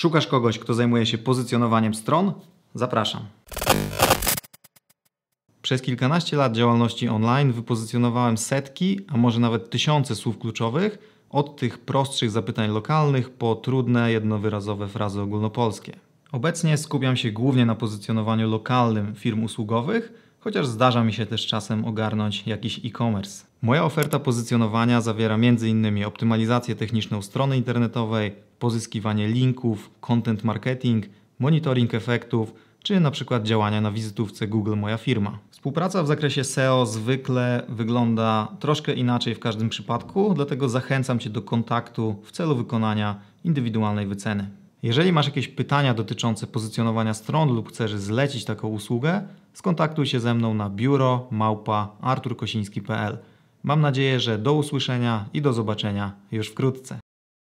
Szukasz kogoś, kto zajmuje się pozycjonowaniem stron? Zapraszam. Przez kilkanaście lat działalności online wypozycjonowałem setki, a może nawet tysiące słów kluczowych, od tych prostszych zapytań lokalnych po trudne, jednowyrazowe frazy ogólnopolskie. Obecnie skupiam się głównie na pozycjonowaniu lokalnym firm usługowych chociaż zdarza mi się też czasem ogarnąć jakiś e-commerce. Moja oferta pozycjonowania zawiera m.in. optymalizację techniczną strony internetowej, pozyskiwanie linków, content marketing, monitoring efektów, czy na przykład działania na wizytówce Google Moja Firma. Współpraca w zakresie SEO zwykle wygląda troszkę inaczej w każdym przypadku, dlatego zachęcam Cię do kontaktu w celu wykonania indywidualnej wyceny. Jeżeli masz jakieś pytania dotyczące pozycjonowania stron lub chcesz zlecić taką usługę, skontaktuj się ze mną na biuro małpa arturkosiński.pl. Mam nadzieję, że do usłyszenia i do zobaczenia już wkrótce.